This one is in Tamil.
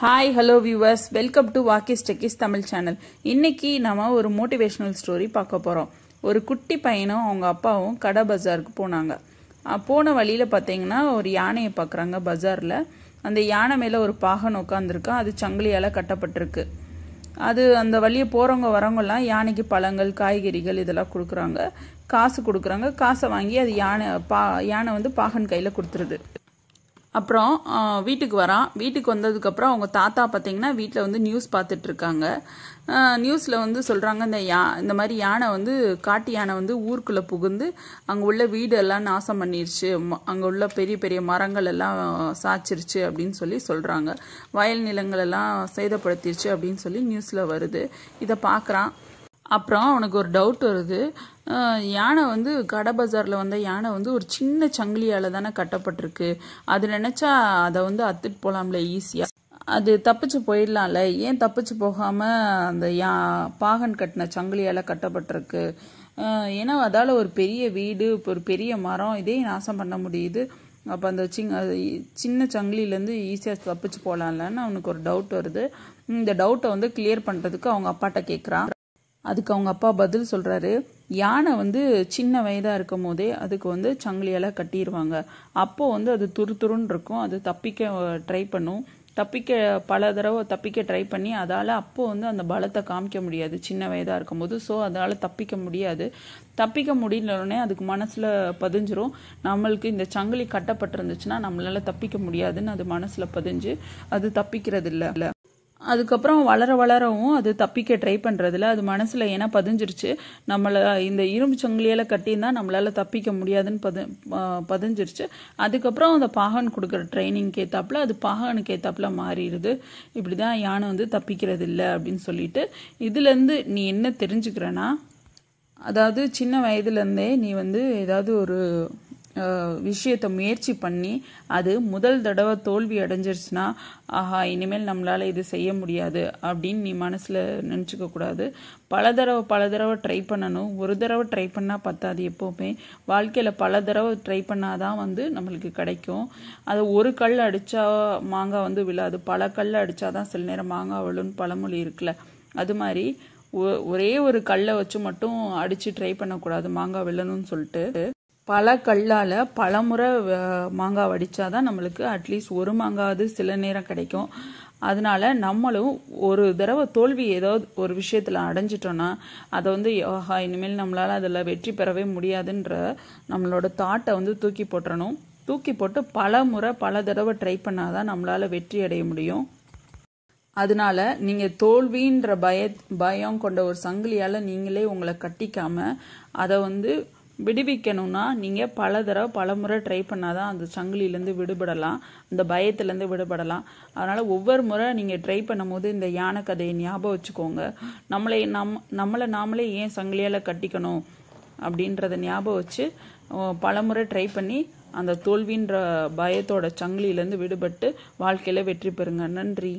hi hello viewers welcome to வாக்கிஸ் டெக்கிஸ் தமிழ் சேனல் இன்னைக்கு நம்ம ஒரு மோட்டிவேஷ்னல் ஸ்டோரி பார்க்க போகிறோம் ஒரு குட்டி பையனும் அவங்க அப்பாவும் கடை பஜாருக்கு போனாங்க போன வழியில் பார்த்தீங்கன்னா ஒரு யானையை பார்க்குறாங்க பஜாரில் அந்த யானை மேலே ஒரு பாகன் உட்காந்துருக்கு அது சங்கிலியால் கட்டப்பட்டிருக்கு அது அந்த வழியை போகிறவங்க வரவங்கெல்லாம் யானைக்கு பழங்கள் காய்கறிகள் இதெல்லாம் கொடுக்குறாங்க காசு கொடுக்குறாங்க காசை வாங்கி அது யானை பா யானை வந்து பாகன் கையில் கொடுத்துருது அப்புறம் வீட்டுக்கு வரான் வீட்டுக்கு வந்ததுக்கப்புறம் அவங்க தாத்தா பார்த்தீங்கன்னா வீட்டில் வந்து நியூஸ் பார்த்துட்ருக்காங்க நியூஸில் வந்து சொல்கிறாங்க இந்த யா இந்த மாதிரி யானை வந்து காட்டு யானை வந்து ஊருக்குள்ளே புகுந்து அங்கே உள்ள வீடெல்லாம் நாசம் பண்ணிருச்சு அங்கே உள்ள பெரிய பெரிய மரங்கள் எல்லாம் சாய்ச்சிருச்சு அப்படின்னு சொல்லி சொல்கிறாங்க வயல் நிலங்கள் எல்லாம் சேதப்படுத்திருச்சு அப்படின்னு சொல்லி நியூஸில் வருது இதை பார்க்குறான் அப்புறம் அவனுக்கு ஒரு டவுட் வருது யானை வந்து கடை பஜாரில் வந்த யானை வந்து ஒரு சின்ன சங்கிலியால் தானே கட்டப்பட்டிருக்கு அது நினச்சா அதை வந்து அத்துட்டு போகலாம்ல ஈஸியாக அது தப்பிச்சு போயிடலாம்ல ஏன் தப்பிச்சு போகாமல் அந்த யா பாகன் கட்டின சங்கிலியால் கட்டப்பட்டிருக்கு ஏன்னா அதால் ஒரு பெரிய வீடு ஒரு பெரிய மரம் இதே நாசம் பண்ண முடியுது அப்போ அந்த சிங் சின்ன சங்கிலிலேருந்து ஈஸியாக தப்பிச்சு போகலாம்லன்னு அவனுக்கு ஒரு டவுட் வருது இந்த டவுட்டை வந்து கிளியர் பண்ணுறதுக்கு அவங்க அப்பாட்ட கேட்குறான் அதுக்கு அவங்க அப்பா பதில் சொல்கிறாரு யானை வந்து சின்ன வயதாக இருக்கும் போதே அதுக்கு வந்து சங்கிலியெல்லாம் கட்டிடுவாங்க அப்போது வந்து அது துரு துருன்னு இருக்கும் அது தப்பிக்க ட்ரை பண்ணும் தப்பிக்க பல தடவை தப்பிக்க ட்ரை பண்ணி அதால் அப்போது வந்து அந்த பலத்தை காமிக்க முடியாது சின்ன வயதாக இருக்கும்போது ஸோ அதால் தப்பிக்க முடியாது தப்பிக்க முடியலனே அதுக்கு மனசில் பதிஞ்சிரும் நம்மளுக்கு இந்த சங்கிலி கட்டப்பட்டிருந்துச்சுன்னா நம்மளால் தப்பிக்க முடியாதுன்னு அது மனசில் பதிஞ்சு அது தப்பிக்கிறது இல்லை அதுக்கப்புறம் வளர வளரவும் அது தப்பிக்க ட்ரை பண்ணுறதுல அது மனசில் ஏன்னா பதிஞ்சிருச்சு நம்மளை இந்த இரும்பு சங்கிலியால் கட்டியிருந்தால் நம்மளால் தப்பிக்க முடியாதுன்னு பதி பதிஞ்சிருச்சு அதுக்கப்புறம் அந்த பாகன் கொடுக்குற ட்ரைனிங்க்கு ஏற்றாப்புல அது பாகனுக்கு ஏற்றாப்புல மாறிடுது இப்படி தான் யானை வந்து தப்பிக்கிறது இல்லை அப்படின்னு சொல்லிட்டு இதுலேருந்து நீ என்ன தெரிஞ்சுக்கிறனா அதாவது சின்ன வயதுலேருந்தே நீ வந்து ஏதாவது ஒரு விஷயத்தை முயற்சி பண்ணி அது முதல் தடவை தோல்வி அடைஞ்சிருச்சுன்னா ஆஹா இனிமேல் நம்மளால் இது செய்ய முடியாது அப்படின்னு நீ மனசில் நினச்சிக்க கூடாது பல தடவை பல தடவை ட்ரை பண்ணணும் ஒரு தடவை ட்ரை பண்ணால் பத்தாது எப்போவுமே வாழ்க்கையில் பல தடவை ட்ரை பண்ணால் தான் வந்து நம்மளுக்கு கிடைக்கும் அது ஒரு கல் அடித்தா மாங்காய் வந்து விழாது பல கல் அடிச்சாதான் தான் சில நேரம் மாங்காய் விழுன்னு பழமொழி இருக்குல்ல அது மாதிரி ஒரே ஒரு கல்லை வச்சு மட்டும் அடித்து ட்ரை பண்ணக்கூடாது மாங்காய் விழணும்னு சொல்லிட்டு பல கல்லால் பல முறை மாங்காய் வடித்தா தான் நம்மளுக்கு அட்லீஸ்ட் ஒரு மாங்காவது சில நேரம் கிடைக்கும் அதனால நம்மளும் ஒரு தடவை தோல்வி ஏதாவது ஒரு விஷயத்தில் அடைஞ்சிட்டோன்னா அதை வந்து யோகா இனிமேல் நம்மளால் அதில் வெற்றி பெறவே முடியாதுன்ற நம்மளோட தாட்டை வந்து தூக்கி போட்டுறணும் தூக்கி போட்டு பல முறை பல தடவை ட்ரை பண்ணாதான் நம்மளால் வெற்றி அடைய முடியும் அதனால நீங்கள் தோல்வின்ற பய பயம் கொண்ட ஒரு சங்கிலியால் நீங்களே உங்களை கட்டிக்காமல் அதை வந்து விடுவிக்கணும்னா நீங்கள் பல தடவை பல முறை ட்ரை பண்ணால் தான் அந்த சங்கிலிலேருந்து விடுபடலாம் அந்த பயத்துலேருந்து விடுபடலாம் அதனால் ஒவ்வொரு முறை நீங்கள் ட்ரை பண்ணும்போது இந்த யானை கதையை ஞாபகம் வச்சுக்கோங்க நம்மளை நம் நம்மளை நாமளே ஏன் சங்கிலியால் கட்டிக்கணும் அப்படின்றத ஞாபகம் வச்சு பல முறை ட்ரை பண்ணி அந்த தோல்வின்ற பயத்தோட சங்கிலியிலேருந்து விடுபட்டு வாழ்க்கையில் வெற்றி பெறுங்க நன்றி